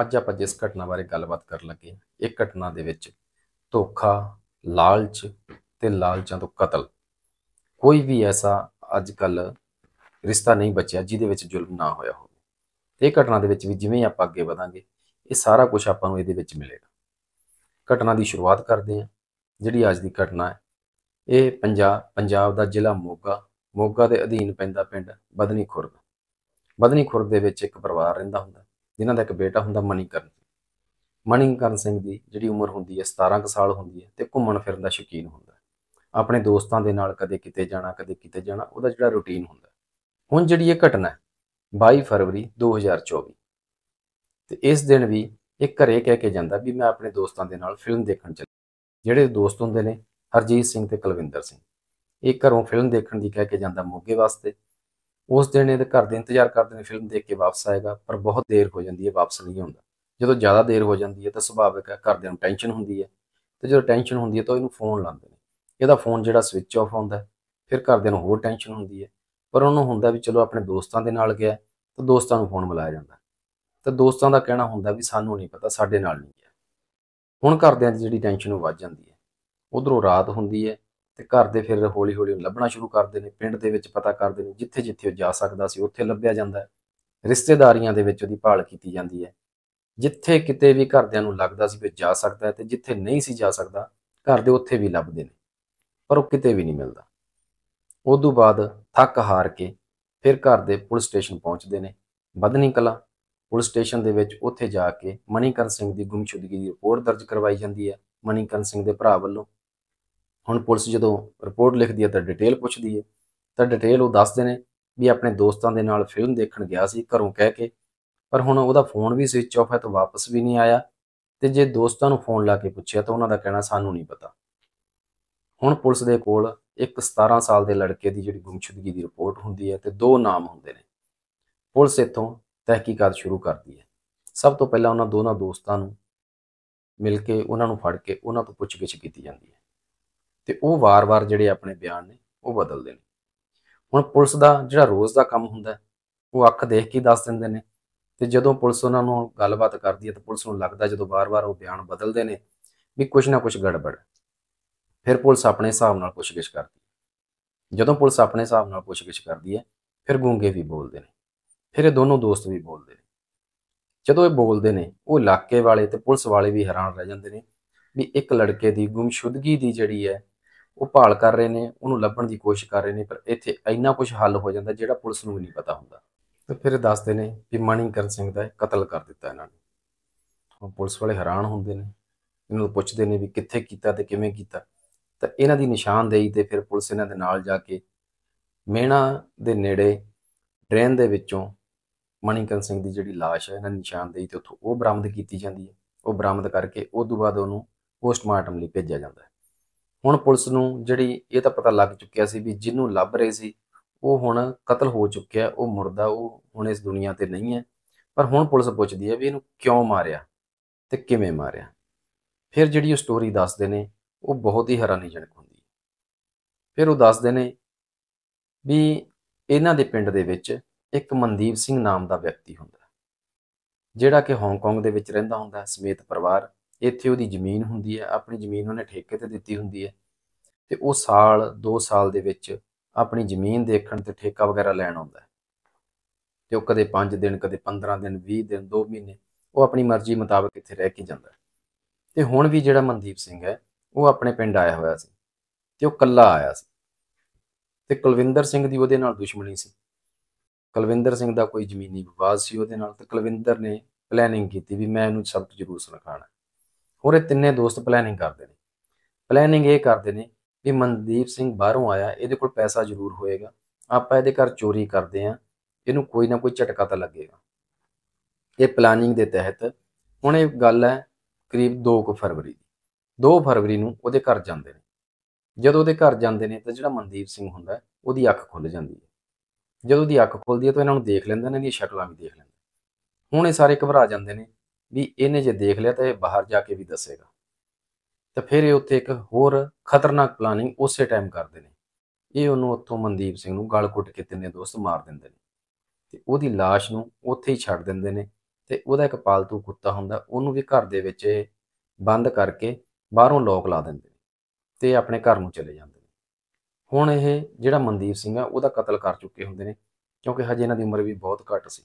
ਅੱਜ ਆਪਾਂ ਜਿਸ ਘਟਨਾ ਬਾਰੇ ਗੱਲਬਾਤ ਕਰਨ ਲੱਗੇ ਇੱਕ ਘਟਨਾ ਦੇ ਵਿੱਚ ਧੋਖਾ ਲਾਲਚ ਤੇ ਲਾਲਚਾਂ ਤੋਂ ਕਤਲ ਕੋਈ ਵੀ ਐਸਾ ਅੱਜ ਕੱਲ ਰਿਸ਼ਤਾ ਨਹੀਂ ਬਚਿਆ ਜਿਹਦੇ ਵਿੱਚ ਜ਼ੁਲਮ ਨਾ ਹੋਇਆ ਹੋਵੇ ਤੇ ਇਹ ਘਟਨਾ ਦੇ ਵਿੱਚ ਵੀ ਜਿਵੇਂ ਆਪਾਂ ਅੱਗੇ ਵਧਾਂਗੇ ਇਹ ਸਾਰਾ ਕੁਝ ਆਪਾਂ ਨੂੰ ਇਹਦੇ ਵਿੱਚ ਮਿਲੇਗਾ ਘਟਨਾ ਦੀ ਸ਼ੁਰੂਆਤ ਕਰਦੇ ਹਾਂ ਜਿਹੜੀ ਅੱਜ ਦੀ ਘਟਨਾ ਹੈ ਇਹ ਪੰਜਾਬ ਪੰਜਾਬ ਦਾ ਜ਼ਿਲ੍ਹਾ ਮੋਗਾ ਮੋਗਾ ਦੇ ਅਧੀਨ ਪੈਂਦਾ ਪਿੰਡ ਬਦਨੀ ਖੁਰਦ ਬਦਨੀ ਖੁਰਦ ਦੇ ਵਿੱਚ ਇੱਕ ਪਰਿਵਾਰ ਰਹਿੰਦਾ ਹੁੰਦਾ ਜਿਨ੍ਹਾਂ ਦਾ ਇੱਕ ਬੇਟਾ ਹੁੰਦਾ ਮਨੀਕਰਨ ਮਨੀਕਰਨ ਸਿੰਘ ਦੀ ਜਿਹੜੀ ਉਮਰ ਹੁੰਦੀ ਹੈ 17 ਕ ਸਾਲ ਹੁੰਦੀ ਹੈ ਤੇ ਘੁੰਮਣ ਫਿਰਨ ਦਾ ਸ਼ੌਕੀਨ ਹੁੰਦਾ ਆਪਣੇ ਦੋਸਤਾਂ ਦੇ ਨਾਲ ਕਦੇ ਕਿਤੇ ਜਾਣਾ ਕਦੇ ਕਿਤੇ ਜਾਣਾ ਉਹਦਾ ਜਿਹੜਾ ਰੁਟੀਨ ਹੁੰਦਾ ਹੁਣ ਜਿਹੜੀ ਇਹ ਘਟਨਾ ਹੈ 22 ਫਰਵਰੀ 2024 ਤੇ ਇਸ ਦਿਨ ਵੀ ਇਹ ਘਰੇ ਕਹਿ ਕੇ ਜਾਂਦਾ ਵੀ ਮੈਂ ਆਪਣੇ ਦੋਸਤਾਂ ਦੇ ਨਾਲ ਫਿਲਮ ਦੇਖਣ ਚੱਲ ਜਿਹੜੇ ਦੋਸਤ ਹੁੰਦੇ ਨੇ ਹਰਜੀਤ ਸਿੰਘ ਤੇ ਕੁਲਵਿੰਦਰ ਸਿੰਘ ਇਹ ਘਰੋਂ ਫਿਲਮ ਦੇਖਣ ਦੀ ਕਹਿ ਕੇ ਜਾਂਦਾ ਮੋਗੇ ਵਾਸਤੇ ਉਸ ਦਿਨ ਇਹਦੇ ਘਰ ਦੇ ਇੰਤਜ਼ਾਰ ਕਰਦੇ ਨੇ ਫਿਲਮ ਦੇਖ ਕੇ ਵਾਪਸ ਆਏਗਾ ਪਰ ਬਹੁਤ ਦੇਰ ਹੋ ਜਾਂਦੀ ਹੈ ਵਾਪਸ ਨਹੀਂ ਆਉਂਦਾ ਜਦੋਂ ਜ਼ਿਆਦਾ ਦੇਰ ਹੋ ਜਾਂਦੀ ਹੈ ਤਾਂ ਸੁਭਾਵਿਕ ਹੈ ਘਰ ਦੇ ਨੂੰ ਟੈਨਸ਼ਨ ਹੁੰਦੀ ਹੈ ਤੇ ਜਦੋਂ ਟੈਨਸ਼ਨ ਹੁੰਦੀ ਹੈ ਤਾਂ ਇਹਨੂੰ ਫੋਨ ਲਾਉਂਦੇ ਨੇ ਇਹਦਾ ਫੋਨ ਜਿਹੜਾ ਸਵਿਚ ਆਫ ਹੁੰਦਾ ਫਿਰ ਘਰ ਦੇ ਨੂੰ ਹੋਰ ਟੈਨਸ਼ਨ ਹੁੰਦੀ ਹੈ ਪਰ ਉਹਨੂੰ ਹੁੰਦਾ ਵੀ ਚਲੋ ਆਪਣੇ ਦੋਸਤਾਂ ਦੇ ਨਾਲ ਗਿਆ ਤਾਂ ਦੋਸਤਾਂ ਨੂੰ ਫੋਨ ਬੁਲਾਇਆ ਜਾਂਦਾ ਤਾਂ ਦੋਸਤਾਂ ਦਾ ਕਹਿਣਾ ਹੁੰਦਾ ਵੀ ਸਾਨੂੰ ਨਹੀਂ ਪਤਾ ਸਾਡੇ ਨਾਲ ਨਹੀਂ ਗਿਆ ਹੁਣ ਘਰ ਦੇ ਦੀ ਜਿਹੜੀ ਟੈਨਸ਼ਨ ਉਹ ਵੱਧ ਜਾਂਦੀ ਹੈ ਉਧਰੋਂ ਰਾਤ ਹੁੰਦੀ ਹੈ ਤੇ ਘਰ ਦੇ ਫਿਰ ਹੌਲੀ ਹੌਲੀ ਲੱਭਣਾ ਸ਼ੁਰੂ ਕਰਦੇ ਨੇ ਪਿੰਡ ਦੇ ਵਿੱਚ ਪਤਾ ਕਰਦੇ ਨੇ ਜਿੱਥੇ ਜਿੱਥੇ ਉਹ ਜਾ ਸਕਦਾ ਸੀ ਉੱਥੇ ਲੱਭਿਆ ਜਾਂਦਾ ਰਿਸ਼ਤੇਦਾਰੀਆਂ ਦੇ ਵਿੱਚ ਉਹਦੀ ਭਾਲ ਕੀਤੀ ਜਾਂਦੀ ਹੈ ਜਿੱਥੇ ਕਿਤੇ ਵੀ ਘਰਦਿਆਂ ਨੂੰ ਲੱਗਦਾ ਸੀ ਵੀ ਜਾ ਸਕਦਾ ਹੈ ਤੇ ਜਿੱਥੇ ਨਹੀਂ ਸੀ ਜਾ ਸਕਦਾ ਘਰ ਦੇ ਉੱਥੇ ਵੀ ਲੱਭਦੇ ਨੇ ਪਰ ਉਹ ਕਿਤੇ ਵੀ ਨਹੀਂ ਮਿਲਦਾ ਉਦੋਂ ਬਾਅਦ ਥੱਕ ਹਾਰ ਕੇ ਫਿਰ ਘਰ ਦੇ ਪੁਲਿਸ ਸਟੇਸ਼ਨ ਪਹੁੰਚਦੇ ਨੇ ਬਦਨੀ ਕਲਾ ਪੁਲਿਸ ਸਟੇਸ਼ਨ ਦੇ ਵਿੱਚ ਉੱਥੇ ਜਾ ਕੇ ਮਨੀਕਰਨ ਸਿੰਘ ਦੀ ਗੁੰਮਸ਼ੁਦਗੀ ਦੀ ਰਿਪੋਰਟ ਦਰਜ ਕਰਵਾਈ ਜਾਂਦੀ ਹੈ ਮਨੀਕਰਨ ਸਿੰਘ ਦੇ ਭਰਾ ਵੱਲੋਂ ਹੁਣ ਪੁਲਿਸ ਜਦੋਂ ਰਿਪੋਰਟ ਲਿਖਦੀ ਹੈ ਤਾਂ ਡਿਟੇਲ ਪੁੱਛਦੀ ਹੈ ਤਾਂ ਡਿਟੇਲ ਉਹ ਦੱਸਦੇ ਨੇ ਵੀ ਆਪਣੇ ਦੋਸਤਾਂ ਦੇ ਨਾਲ ਫਿਲਮ ਦੇਖਣ ਗਿਆ ਸੀ ਘਰੋਂ ਕਹਿ ਕੇ ਪਰ ਹੁਣ ਉਹਦਾ ਫੋਨ ਵੀ ਸਵਿਚ ਆਫ ਹੈ ਤਾਂ ਵਾਪਸ ਵੀ ਨਹੀਂ ਆਇਆ ਤੇ ਜੇ ਦੋਸਤਾਂ ਨੂੰ ਫੋਨ ਲਾ ਕੇ ਪੁੱਛਿਆ ਤਾਂ ਉਹਨਾਂ ਦਾ ਕਹਿਣਾ ਸਾਨੂੰ ਨਹੀਂ ਪਤਾ ਹੁਣ ਪੁਲਿਸ ਦੇ ਕੋਲ ਇੱਕ 17 ਸਾਲ ਦੇ ਲੜਕੇ ਦੀ ਜਿਹੜੀ ਗੁੰਮਸ਼ੁਦਗੀ ਦੀ ਰਿਪੋਰਟ ਹੁੰਦੀ ਹੈ ਤੇ ਦੋ ਨਾਮ ਹੁੰਦੇ ਨੇ ਪੁਲਿਸ ਇੱਥੋਂ ਤਹਿਕੀਕਾਤ ਸ਼ੁਰੂ ਕਰਦੀ ਹੈ ਸਭ ਤੋਂ ਪਹਿਲਾਂ ਉਹਨਾਂ ਦੋਨਾਂ ਦੋਸਤਾਂ ਨੂੰ ਮਿਲ ਕੇ ਉਹਨਾਂ ਨੂੰ ਫੜ ਕੇ ਉਹਨਾਂ ਤੋਂ ਪੁੱਛਗਿੱਛ ਕੀਤੀ ਜਾਂਦੀ ਹੈ ਤੇ ਉਹ ਵਾਰ-ਵਾਰ ਜਿਹੜੇ ਆਪਣੇ ਬਿਆਨ ਨੇ ਉਹ ਬਦਲਦੇ ਨੇ ਹੁਣ ਪੁਲਿਸ ਦਾ ਜਿਹੜਾ ਰੋਜ਼ ਦਾ ਕੰਮ ਹੁੰਦਾ ਉਹ ਅੱਖ ਦੇਖ ਕੇ ਦੱਸ ਦਿੰਦੇ ਨੇ ਤੇ ਜਦੋਂ ਪੁਲਿਸ ਉਹਨਾਂ ਨੂੰ ਗੱਲਬਾਤ ਕਰਦੀ ਹੈ ਤਾਂ ਪੁਲਿਸ ਨੂੰ ਲੱਗਦਾ ਜਦੋਂ ਵਾਰ-ਵਾਰ ਉਹ ਬਿਆਨ ਬਦਲਦੇ ਨੇ ਵੀ ਕੁਝ ਨਾ ਕੁਝ ਗੜਬੜ ਫਿਰ ਪੁਲਿਸ ਆਪਣੇ ਹਿਸਾਬ ਨਾਲ ਪੁੱਛਗਿਛ ਕਰਦੀ ਹੈ ਜਦੋਂ ਪੁਲਿਸ ਆਪਣੇ ਹਿਸਾਬ ਨਾਲ ਪੁੱਛਗਿਛ ਕਰਦੀ ਹੈ ਫਿਰ ਗੂੰਗੇ ਵੀ ਬੋਲਦੇ ਨੇ ਫਿਰ ਇਹ ਦੋਨੋਂ ਦੋਸਤ ਵੀ ਬੋਲਦੇ ਨੇ ਜਦੋਂ ਇਹ ਬੋਲਦੇ ਨੇ ਉਹ ਇਲਾਕੇ ਵਾਲੇ ਤੇ ਪੁਲਿਸ ਵਾਲੇ ਵੀ ਹੈਰਾਨ ਰਹਿ ਜਾਂਦੇ ਨੇ ਵੀ ਇੱਕ ਲੜਕੇ ਦੀ ਗੁੰਮਸ਼ੁਦਗੀ ਦੀ ਜਿਹੜੀ ਹੈ ਉਹ ਭਾਲ ਕਰ ਰਹੇ ਨੇ ਉਹਨੂੰ ਲੱਭਣ ਦੀ ਕੋਸ਼ਿਸ਼ ਕਰ ਰਹੇ ਨੇ ਪਰ ਇੱਥੇ ਇੰਨਾ ਕੁਝ ਹੱਲ ਹੋ ਜਾਂਦਾ ਜਿਹੜਾ ਪੁਲਿਸ ਨੂੰ ਨਹੀਂ ਪਤਾ ਹੁੰਦਾ ਤੇ ਫਿਰ ਦੱਸਦੇ ਨੇ ਕਿ ਮਣੀਕਰਨ ਸਿੰਘ ਦਾ ਕਤਲ ਕਰ ਦਿੱਤਾ ਇਹਨਾਂ ਨੇ ਹੁਣ ਪੁਲਿਸ ਵਾਲੇ ਹੈਰਾਨ ਹੁੰਦੇ ਨੇ ਇਹਨਾਂ ਨੂੰ ਪੁੱਛਦੇ ਨੇ ਵੀ ਕਿੱਥੇ ਕੀਤਾ ਤੇ ਕਿਵੇਂ ਕੀਤਾ ਤਾਂ ਇਹਨਾਂ ਦੀ ਨਿਸ਼ਾਨਦੇਹੀ ਤੇ ਫਿਰ ਪੁਲਿਸ ਇਹਨਾਂ ਦੇ ਨਾਲ ਜਾ ਕੇ ਮੇਣਾ ਦੇ ਨੇੜੇ ਡਰੇਨ ਦੇ ਵਿੱਚੋਂ ਮਣੀਕਰਨ ਸਿੰਘ ਦੀ ਜਿਹੜੀ ਲਾਸ਼ ਹੈ ਇਹਨਾਂ ਨਿਸ਼ਾਨਦੇਹੀ ਤੇ ਉੱਥੋਂ ਉਹ ਬਰਾਮਦ ਕੀਤੀ ਜਾਂਦੀ ਹੈ ਉਹ ਬਰਾਮਦ ਕਰਕੇ ਉਸ ਤੋਂ ਬਾਅਦ ਉਹਨੂੰ ਪੋਸਟਮਾਰਟਮ ਲਈ ਭੇਜਿਆ ਜਾਂਦਾ ਹੈ ਹੁਣ ਪੁਲਿਸ ਨੂੰ ਜਿਹੜੀ ਇਹ ਤਾਂ ਪਤਾ ਲੱਗ ਚੁੱਕਿਆ ਸੀ ਵੀ ਜਿਹਨੂੰ ਲੱਭ ਰਹੇ ਸੀ ਉਹ ਹੁਣ ਕਤਲ ਹੋ ਚੁੱਕਿਆ ਉਹ ਮਰਦਾ ਉਹ ਹੁਣ ਇਸ ਦੁਨੀਆ ਤੇ ਨਹੀਂ ਹੈ ਪਰ ਹੁਣ ਪੁਲਿਸ ਪੁੱਛਦੀ ਹੈ ਵੀ ਇਹਨੂੰ ਕਿਉਂ ਮਾਰਿਆ ਤੇ ਕਿਵੇਂ ਮਾਰਿਆ ਫਿਰ ਜਿਹੜੀ ਉਹ ਸਟੋਰੀ ਦੱਸਦੇ ਨੇ ਉਹ ਬਹੁਤ ਹੀ ਹੈਰਾਨੀਜਨਕ ਹੁੰਦੀ ਹੈ ਫਿਰ ਉਹ ਦੱਸਦੇ ਨੇ ਵੀ ਇਹਨਾਂ ਦੇ ਪਿੰਡ ਦੇ ਵਿੱਚ ਇੱਕ ਮਨਦੀਪ ਸਿੰਘ ਨਾਮ ਦਾ ਵਿਅਕਤੀ ਹੁੰਦਾ ਜਿਹੜਾ ਕਿ ਹਾਂਗਕਾਂਗ ਦੇ ਵਿੱਚ ਰਹਿੰਦਾ ਹੁੰਦਾ ਸਮੇਤ ਪਰਿਵਾਰ ਇੱਥੇ ਉਹਦੀ ਜ਼ਮੀਨ ਹੁੰਦੀ ਹੈ ਆਪਣੀ ਜ਼ਮੀਨ ਉਹਨੇ ਠੇਕੇ ਤੇ ਦਿੱਤੀ ਹੁੰਦੀ ਹੈ ਤੇ ਉਹ ਸਾਲ 2 ਸਾਲ ਦੇ ਵਿੱਚ ਆਪਣੀ ਜ਼ਮੀਨ ਦੇਖਣ ਤੇ ਠੇਕਾ ਵਗੈਰਾ ਲੈਣ ਆਉਂਦਾ ਤੇ ਉਹ ਕਦੇ 5 ਦਿਨ ਕਦੇ 15 ਦਿਨ 20 ਦਿਨ 2 ਮਹੀਨੇ ਉਹ ਆਪਣੀ ਮਰਜ਼ੀ ਮੁਤਾਬਕ ਇੱਥੇ ਰਹਿ ਕੇ ਜਾਂਦਾ ਤੇ ਹੁਣ ਵੀ ਜਿਹੜਾ ਮਨਦੀਪ ਸਿੰਘ ਹੈ ਉਹ ਆਪਣੇ ਪਿੰਡ ਆਇਆ ਹੋਇਆ ਸੀ ਤੇ ਉਹ ਕੱਲਾ ਆਇਆ ਸੀ ਤੇ ਕੁਲਵਿੰਦਰ ਸਿੰਘ ਦੀ ਉਹਦੇ ਨਾਲ ਦੁਸ਼ਮਣੀ ਸੀ ਕੁਲਵਿੰਦਰ ਸਿੰਘ ਦਾ ਕੋਈ ਜ਼ਮੀਨੀ ਵਿਵਾਦ ਸੀ ਉਹਦੇ ਨਾਲ ਤੇ ਕੁਲਵਿੰਦਰ ਨੇ ਪਲੈਨਿੰਗ ਕੀਤੀ ਵੀ ਮੈਂ ਇਹਨੂੰ ਤੋਂ ਜ਼ਰੂਰ ਸੁਣਾਣਾ ਔਰ ਇਹ ਤਿੰਨੇ ਦੋਸਤ ਪਲੈਨਿੰਗ ਕਰਦੇ ਨੇ ਪਲੈਨਿੰਗ ਇਹ ਕਰਦੇ ਨੇ ਵੀ ਮਨਦੀਪ ਸਿੰਘ ਬਾਹਰੋਂ ਆਇਆ ਇਹਦੇ ਕੋਲ ਪੈਸਾ ਜ਼ਰੂਰ ਹੋਏਗਾ ਆਪਾਂ ਇਹਦੇ ਘਰ ਚੋਰੀ ਕਰਦੇ ਆ ਇਹਨੂੰ ਕੋਈ ਨਾ ਕੋਈ ਝਟਕਾ ਤਾਂ ਲੱਗੇਗਾ ਇਹ ਪਲਾਨਿੰਗ ਦੇ ਤਹਿਤ ਹੁਣ ਇਹ ਗੱਲ ਹੈ ਕਰੀਬ 2 ਫਰਵਰੀ ਦੀ 2 ਫਰਵਰੀ ਨੂੰ ਉਹਦੇ ਘਰ ਜਾਂਦੇ ਨੇ ਜਦੋਂ ਉਹਦੇ ਘਰ ਜਾਂਦੇ ਨੇ ਤਾਂ ਜਿਹੜਾ ਮਨਦੀਪ ਸਿੰਘ ਹੁੰਦਾ ਉਹਦੀ ਅੱਖ ਖੁੱਲ ਜਾਂਦੀ ਹੈ ਜਦੋਂ ਉਹਦੀ ਅੱਖ ਖੁੱਲਦੀ ਹੈ ਤਾਂ ਇਹਨਾਂ ਨੂੰ ਦੇਖ ਲੈਂਦਾ ਇਹਨਾਂ ਦੀ ਸ਼ਕਲਾਂ ਵੀ ਦੇਖ ਲੈਂਦਾ ਹੁਣ ਇਹ ਸਾਰੇ ਘਬਰਾ ਜਾਂਦੇ ਨੇ ਵੀ ਇਹਨੇ ਜੇ ਦੇਖ ਲਿਆ ਤਾਂ ਇਹ ਬਾਹਰ ਜਾ ਕੇ ਵੀ ਦੱਸੇਗਾ ਤਾਂ ਫਿਰ ਇਹ ਉੱਥੇ ਇੱਕ ਹੋਰ ਖਤਰਨਾਕ ਪਲਾਨਿੰਗ ਉਸੇ ਟਾਈਮ ਕਰਦੇ ਨੇ ਇਹ ਉਹਨੂੰ ਉੱਥੋਂ ਮਨਦੀਪ ਸਿੰਘ ਨੂੰ ਗਲ ਘੁੱਟ ਕੇ ਤਿੰਨੇ ਦੋਸਤ ਮਾਰ ਦਿੰਦੇ ਨੇ ਤੇ ਉਹਦੀ লাশ ਨੂੰ ਉੱਥੇ ਹੀ ਛੱਡ ਦਿੰਦੇ ਨੇ ਤੇ ਉਹਦਾ ਇੱਕ ਪਾਲਤੂ ਕੁੱਤਾ ਹੁੰਦਾ ਉਹਨੂੰ ਵੀ ਘਰ ਦੇ ਵਿੱਚ ਬੰਦ ਕਰਕੇ ਬਾਹਰੋਂ ਲੋਕ ਲਾ ਦਿੰਦੇ ਨੇ ਤੇ ਆਪਣੇ ਘਰ ਨੂੰ ਚਲੇ ਜਾਂਦੇ ਨੇ ਹੁਣ ਇਹ ਜਿਹੜਾ ਮਨਦੀਪ ਸਿੰਘ ਆ ਉਹਦਾ ਕਤਲ ਕਰ ਚੁੱਕੇ ਹੁੰਦੇ ਨੇ ਕਿਉਂਕਿ ਹਜੇ ਇਹਨਾਂ ਦੀ ਉਮਰ ਵੀ ਬਹੁਤ ਘੱਟ ਸੀ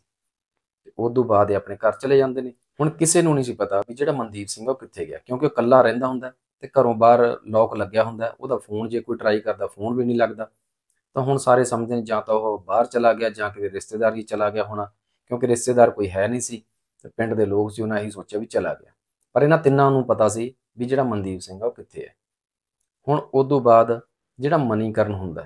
ਉਸ ਤੋਂ ਬਾਅਦ ਇਹ ਆਪਣੇ ਘਰ ਚਲੇ ਜਾਂਦੇ ਨੇ ਹੁਣ ਕਿਸੇ ਨੂੰ ਨਹੀਂ ਸੀ ਪਤਾ ਵੀ ਜਿਹੜਾ ਮਨਦੀਪ ਸਿੰਘ ਉਹ ਕਿੱਥੇ ਗਿਆ ਕਿਉਂਕਿ ਉਹ ਇਕੱਲਾ ਰਹਿੰਦਾ ਹੁੰਦਾ ਤੇ ਘਰੋਂ ਬਾਹਰ ਲੋਕ ਲੱਗਿਆ ਹੁੰਦਾ ਉਹਦਾ ਫੋਨ ਜੇ ਕੋਈ ਟਰਾਈ ਕਰਦਾ ਫੋਨ ਵੀ ਨਹੀਂ ਲੱਗਦਾ ਤਾਂ ਹੁਣ ਸਾਰੇ ਸਮਝਦੇ ਨੇ ਜਾਂ ਤਾਂ ਉਹ ਬਾਹਰ ਚਲਾ ਗਿਆ ਜਾਂ ਕਿਸੇ ਰਿਸ਼ਤੇਦਾਰ ਹੀ ਚਲਾ ਗਿਆ ਹੋਣਾ ਕਿਉਂਕਿ ਰਿਸ਼ਤੇਦਾਰ ਕੋਈ ਹੈ ਨਹੀਂ ਸੀ ਤੇ ਪਿੰਡ ਦੇ ਲੋਕ ਸੀ ਉਹਨਾਂ ਹੀ ਸੋਚਿਆ ਵੀ ਚਲਾ ਗਿਆ ਪਰ ਇਹਨਾਂ ਤਿੰਨਾਂ ਨੂੰ ਪਤਾ ਸੀ ਵੀ ਜਿਹੜਾ ਮਨਦੀਪ ਸਿੰਘ ਉਹ ਕਿੱਥੇ ਹੈ ਹੁਣ ਉਸ ਤੋਂ ਬਾਅਦ ਜਿਹੜਾ ਮਨੀਕਰਨ ਹੁੰਦਾ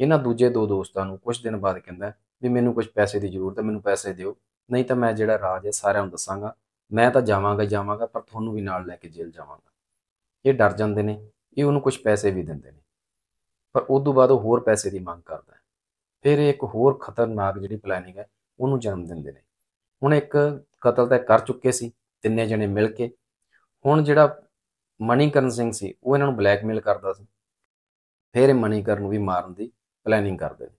ਇਹਨਾਂ ਦੂਜੇ ਦੋ ਦੋਸਤਾਂ ਨੂੰ ਕੁਝ ਦਿਨ ਬਾਅਦ ਕਹਿੰਦਾ ਵੀ ਮੈਨੂੰ ਕੁਝ ਪੈਸੇ ਦੀ ਜ਼ਰੂਰਤ ਹੈ ਮੈਨੂੰ ਪੈਸੇ ਦਿਓ ਨਹੀਂ ਤਾਂ ਮੈਂ ਜਿਹੜਾ ਰਾਜ ਹੈ ਸਾਰਿਆਂ ਨੂੰ ਦੱਸਾਂਗਾ ਮੈਂ ਤਾਂ ਜਾਵਾਂਗਾ ਜਾਵਾਂਗਾ ਪਰ ਤੁਹਾਨੂੰ ਵੀ ਨਾਲ ਲੈ ਕੇ ਜੇਲ੍ਹ ਜਾਵਾਂਗਾ ਇਹ ਡਰ ਜਾਂਦੇ ਨੇ ਇਹ ਉਹਨੂੰ ਕੁਝ ਪੈਸੇ ਵੀ ਦਿੰਦੇ ਨੇ ਪਰ ਉਸ ਤੋਂ ਬਾਅਦ ਉਹ ਹੋਰ ਪੈਸੇ ਦੀ ਮੰਗ ਕਰਦਾ ਹੈ ਫਿਰ ਇੱਕ ਹੋਰ ਖਤਰਨਾਕ ਜਿਹੜੀ ਪਲੈਨਿੰਗ ਹੈ ਉਹਨੂੰ ਜਨਮ ਦਿੰਦੇ ਨੇ ਹੁਣ ਇੱਕ ਕਤਲ ਤਾਂ ਕਰ ਚੁੱਕੇ ਸੀ ਤਿੰਨੇ ਜਣੇ ਮਿਲ ਕੇ ਹੁਣ ਜਿਹੜਾ ਮਨੀਕਰਨ ਸਿੰਘ ਸੀ ਉਹ ਇਹਨਾਂ ਨੂੰ ਬਲੈਕਮੇਲ ਕਰਦਾ ਸੀ ਫਿਰ ਮਨੀਕਰਨ ਨੂੰ ਵੀ ਮਾਰਨ ਦੀ ਪਲੈਨਿੰਗ ਕਰਦੇ ਨੇ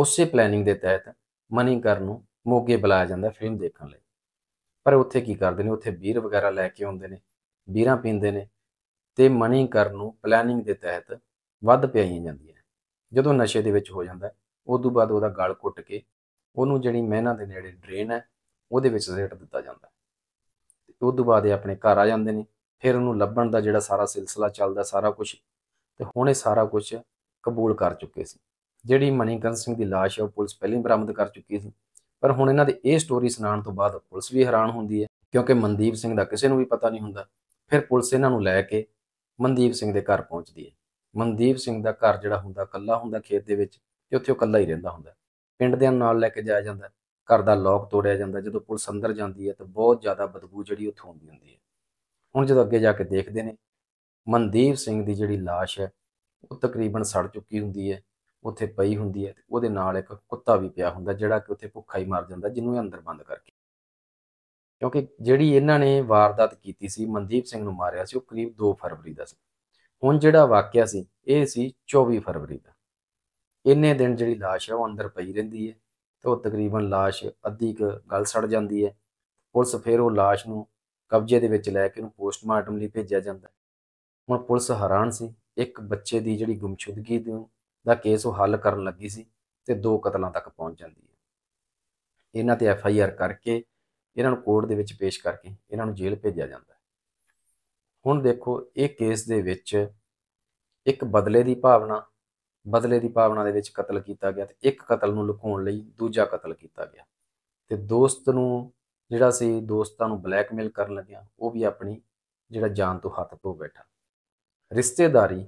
ਉਸੇ ਪਲੈਨਿੰਗ ਦੇ ਤਹਿਤ ਮਨੀਕਰਨ ਨੂੰ ਮੋਗੇ ਬੁਲਾਇਆ ਜਾਂਦਾ ਫਿਲਮ ਦੇਖਣ ਲਈ ਪਰ ਉੱਥੇ ਕੀ ਕਰਦੇ ਨੇ ਉੱਥੇ ਬੀਰ ਵਗੈਰਾ ਲੈ ਕੇ ਆਉਂਦੇ ਨੇ ਬੀਰਾਂ ਪੀਂਦੇ ਨੇ ਤੇ ਮਨੀ ਕਰਨ ਨੂੰ ਪਲੈਨਿੰਗ ਦੇ ਤਹਿਤ ਵੱਧ ਪਿਆਈਆਂ ਜਾਂਦੀਆਂ ਜਦੋਂ ਨਸ਼ੇ ਦੇ ਵਿੱਚ ਹੋ ਜਾਂਦਾ ਉਸ ਤੋਂ ਬਾਅਦ ਉਹਦਾ ਗਲ ਘੁੱਟ ਕੇ ਉਹਨੂੰ ਜਿਹੜੀ ਮਹਿਨਾ ਦੇ ਨੇੜੇ ਡਰੇਨ ਹੈ ਉਹਦੇ ਵਿੱਚ ਸਿੱਟ ਦਿੱਤਾ ਜਾਂਦਾ ਤੇ ਉਸ ਤੋਂ ਬਾਅਦ ਇਹ ਆਪਣੇ ਘਰ ਆ ਜਾਂਦੇ ਨੇ ਫਿਰ ਉਹਨੂੰ ਲੱਭਣ ਦਾ ਜਿਹੜਾ ਸਾਰਾ ਸਿਲਸਿਲਾ ਚੱਲਦਾ ਸਾਰਾ ਕੁਝ ਤੇ ਹੁਣ ਇਹ ਸਾਰਾ ਕੁਝ ਕਬੂਲ ਕਰ ਚੁੱਕੇ ਸੀ ਜਿਹੜੀ ਮਨੀਕਰਨ ਸਿੰਘ ਦੀ লাশ ਹੈ ਉਹ ਪੁਲਿਸ ਪਹਿਲਾਂ ਹੀ ਬਰਾਮਦ ਕਰ ਚੁੱਕੀ ਸੀ ਪਰ ਹੁਣ ਇਹਨਾਂ ਦੇ ਇਹ ਸਟੋਰੀ ਸੁਣਾਉਣ ਤੋਂ ਬਾਅਦ ਪੁਲਿਸ ਵੀ ਹੈਰਾਨ ਹੁੰਦੀ ਹੈ ਕਿਉਂਕਿ ਮਨਦੀਪ ਸਿੰਘ ਦਾ ਕਿਸੇ ਨੂੰ ਵੀ ਪਤਾ ਨਹੀਂ ਹੁੰਦਾ ਫਿਰ ਪੁਲਿਸ ਇਹਨਾਂ ਨੂੰ ਲੈ ਕੇ ਮਨਦੀਪ ਸਿੰਘ ਦੇ ਘਰ ਪਹੁੰਚਦੀ ਹੈ ਮਨਦੀਪ ਸਿੰਘ ਦਾ ਘਰ ਜਿਹੜਾ ਹੁੰਦਾ ਕੱਲਾ ਹੁੰਦਾ ਖੇਤ ਦੇ ਵਿੱਚ ਤੇ ਉੱਥੇ ਉਹ ਕੱਲਾ ਹੀ ਰਹਿੰਦਾ ਹੁੰਦਾ ਪਿੰਡ ਦੇ ਨਾਲ ਲੈ ਕੇ ਜਾਇਆ ਜਾਂਦਾ ਘਰ ਦਾ ਲੋਕ ਤੋੜਿਆ ਜਾਂਦਾ ਜਦੋਂ ਪੁਲਿਸ ਅੰਦਰ ਜਾਂਦੀ ਹੈ ਤਾਂ ਬਹੁਤ ਜ਼ਿਆਦਾ ਬਦਬੂ ਜਿਹੜੀ ਉੱਥੋਂ ਆਉਂਦੀ ਹੁੰਦੀ ਹੈ ਹੁਣ ਜਦੋਂ ਅੱਗੇ ਜਾ ਕੇ ਦੇਖਦੇ ਨੇ ਮਨਦੀਪ ਸਿੰਘ ਦੀ ਜਿਹੜੀ লাশ ਹੈ ਉਹ ਤਕਰੀਬਨ ਸੜ ਚੁੱਕੀ ਹੁੰਦੀ ਹੈ ਉੱਥੇ ਪਈ ਹੁੰਦੀ ਹੈ ਉਹਦੇ ਨਾਲ ਇੱਕ ਕੁੱਤਾ ਵੀ ਪਿਆ ਹੁੰਦਾ ਜਿਹੜਾ ਕਿ ਉੱਥੇ ਭੁੱਖਾ ਹੀ ਮਰ ਜਾਂਦਾ ਜਿਹਨੂੰ ਇਹ ਅੰਦਰ ਬੰਦ ਕਰਕੇ ਕਿਉਂਕਿ ਜਿਹੜੀ ਇਹਨਾਂ ਨੇ ਵਾਰਦਾਤ ਕੀਤੀ ਸੀ ਮਨਦੀਪ ਸਿੰਘ ਨੂੰ ਮਾਰਿਆ ਸੀ ਉਹ ਕਰੀਬ 2 ਫਰਵਰੀ ਦਾ ਸੀ ਹੁਣ ਜਿਹੜਾ ਵਾਕਿਆ ਸੀ ਇਹ ਸੀ 24 ਫਰਵਰੀ ਦਾ ਇੰਨੇ ਦਿਨ ਜਿਹੜੀ লাশ ਹੈ ਉਹ ਅੰਦਰ ਪਈ ਰਹਿੰਦੀ ਹੈ ਤੇ ਉਹ ਤਕਰੀਬਨ লাশ ਅੱਧੀ ਕ ਗਲ ਸੜ ਜਾਂਦੀ ਹੈ ਪੁਲਿਸ ਫਿਰ ਉਹ লাশ ਨੂੰ ਕਬਜ਼ੇ ਦੇ ਵਿੱਚ ਲੈ ਕੇ ਉਹਨੂੰ ਪੋਸਟਮਾਰਟਮ ਲਈ ਭੇਜਿਆ ਜਾਂਦਾ ਹੁਣ ਪੁਲਿਸ ਹੈਰਾਨ ਸੀ ਇੱਕ ਬੱਚੇ ਦੀ ਜਿਹੜੀ ਗੁੰਮਸ਼ੁਦਗੀ ਦੀ ਦਾ ਕੇਸ ਉਹ ਹੱਲ ਕਰਨ ਲੱਗੀ ਸੀ ਤੇ ਦੋ ਕਤਲਾਂ ਤੱਕ ਪਹੁੰਚ ਜਾਂਦੀ ਹੈ ਇਹਨਾਂ ਤੇ ਐਫ ਆਈ ਆਰ ਕਰਕੇ ਇਹਨਾਂ ਨੂੰ ਕੋਰਟ ਦੇ ਵਿੱਚ ਪੇਸ਼ ਕਰਕੇ ਇਹਨਾਂ ਨੂੰ ਜੇਲ੍ਹ ਭੇਜਿਆ ਜਾਂਦਾ ਹੈ ਹੁਣ ਦੇਖੋ ਇਹ ਕੇਸ ਦੇ ਵਿੱਚ ਇੱਕ ਬਦਲੇ ਦੀ ਭਾਵਨਾ ਬਦਲੇ ਦੀ ਭਾਵਨਾ ਦੇ ਵਿੱਚ ਕਤਲ ਕੀਤਾ ਗਿਆ ਤੇ ਇੱਕ ਕਤਲ ਨੂੰ ਲੁਕਾਉਣ ਲਈ ਦੂਜਾ ਕਤਲ ਕੀਤਾ ਗਿਆ ਤੇ ਦੋਸਤ ਨੂੰ ਜਿਹੜਾ ਸੀ ਦੋਸਤਾਂ ਨੂੰ ਬਲੈਕਮੇਲ ਕਰਨ ਲੱਗਿਆ ਉਹ ਵੀ ਆਪਣੀ ਜਿਹੜਾ ਜਾਨ ਤੋਂ ਹੱਥ ਧੋ ਬੈਠਾ ਰਿਸ਼ਤੇਦਾਰੀ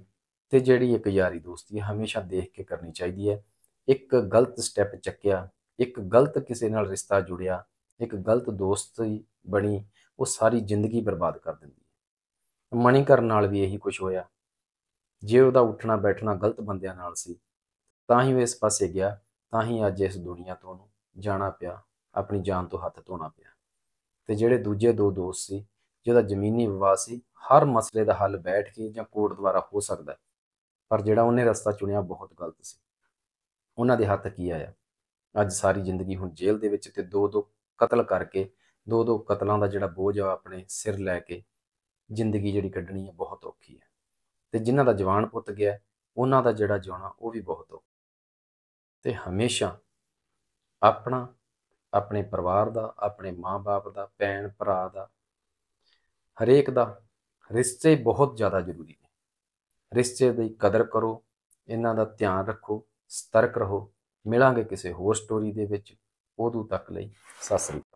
ਤੇ ਜਿਹੜੀ ਇੱਕ ਯਾਰੀ ਦੋਸਤੀ ਹੈ ਹਮੇਸ਼ਾ ਦੇਖ ਕੇ ਕਰਨੀ ਚਾਹੀਦੀ ਹੈ ਇੱਕ ਗਲਤ ਸਟੈਪ ਚੱਕਿਆ ਇੱਕ ਗਲਤ ਕਿਸੇ ਨਾਲ ਰਿਸ਼ਤਾ ਜੁੜਿਆ ਇੱਕ ਗਲਤ ਦੋਸਤੀ ਬਣੀ ਉਹ ਸਾਰੀ ਜ਼ਿੰਦਗੀ ਬਰਬਾਦ ਕਰ ਦਿੰਦੀ ਹੈ ਮਣੀ ਕਰਨ ਨਾਲ ਵੀ ਇਹੀ ਕੁਝ ਹੋਇਆ ਜੇ ਉਹਦਾ ਉੱਠਣਾ ਬੈਠਣਾ ਗਲਤ ਬੰਦਿਆਂ ਨਾਲ ਸੀ ਤਾਂ ਹੀ ਉਹ ਇਸ ਪਾਸੇ ਗਿਆ ਤਾਂ ਹੀ ਅੱਜ ਇਸ ਦੁਨੀਆ ਤੋਂ ਉਹਨੂੰ ਜਾਣਾ ਪਿਆ ਆਪਣੀ ਜਾਨ ਤੋਂ ਹੱਥ ਧੋਣਾ ਪਿਆ ਤੇ ਜਿਹੜੇ ਦੂਜੇ ਦੋ ਦੋਸਤ ਸੀ ਜਿਹਦਾ ਜ਼ਮੀਨੀ ਵਿਵਾਦ ਸੀ ਹਰ ਮਸਲੇ ਦਾ ਹੱਲ ਬੈਠ ਕੇ ਜਾਂ ਕੋਰਟ ਦੁਆਰਾ ਹੋ ਸਕਦਾ ਹੈ ਪਰ ਜਿਹੜਾ ਉਹਨੇ ਰਸਤਾ ਚੁਣਿਆ ਬਹੁਤ ਗਲਤ ਸੀ ਉਹਨਾਂ ਦੇ ਹੱਥ ਕੀ ਆਇਆ ਅੱਜ ਸਾਰੀ ਜ਼ਿੰਦਗੀ ਹੁਣ ਜੇਲ੍ਹ ਦੇ ਵਿੱਚ ਤੇ ਦੋ ਦੋ ਕਤਲ ਕਰਕੇ ਦੋ ਦੋ ਕਤਲਾਂ ਦਾ ਜਿਹੜਾ ਬੋਝ ਆ ਆਪਣੇ ਸਿਰ ਲੈ ਕੇ ਜ਼ਿੰਦਗੀ ਜਿਹੜੀ ਕੱਢਣੀ ਹੈ ਬਹੁਤ ਔਖੀ ਹੈ ਤੇ ਜਿਨ੍ਹਾਂ ਦਾ ਜਵਾਨ ਪੁੱਤ ਗਿਆ ਉਹਨਾਂ ਦਾ ਜਿਹੜਾ ਜਿਉਣਾ ਉਹ ਵੀ ਬਹੁਤ ਔਖਾ ਤੇ ਹਮੇਸ਼ਾ ਆਪਣਾ ਆਪਣੇ ਪਰਿਵਾਰ ਦਾ ਆਪਣੇ ਮਾਪੇ ਦਾ ਭੈਣ ਭਰਾ ਦਾ ਹਰੇਕ ਦਾ ਰਿਸ਼ਤੇ ਬਹੁਤ ਜ਼ਿਆਦਾ ਜ਼ਰੂਰੀ ਨੇ ਰਿਸ਼ਤੇ ਦੀ ਕਦਰ ਕਰੋ ਇਹਨਾਂ ਦਾ ਧਿਆਨ ਰੱਖੋ ਸਤਰਕ ਰਹੋ ਮਿਲਾਂਗੇ ਕਿਸੇ ਹੋਰ ਸਟੋਰੀ ਦੇ ਵਿੱਚ ਉਦੋਂ ਤੱਕ ਲਈ ਸਸਰੀ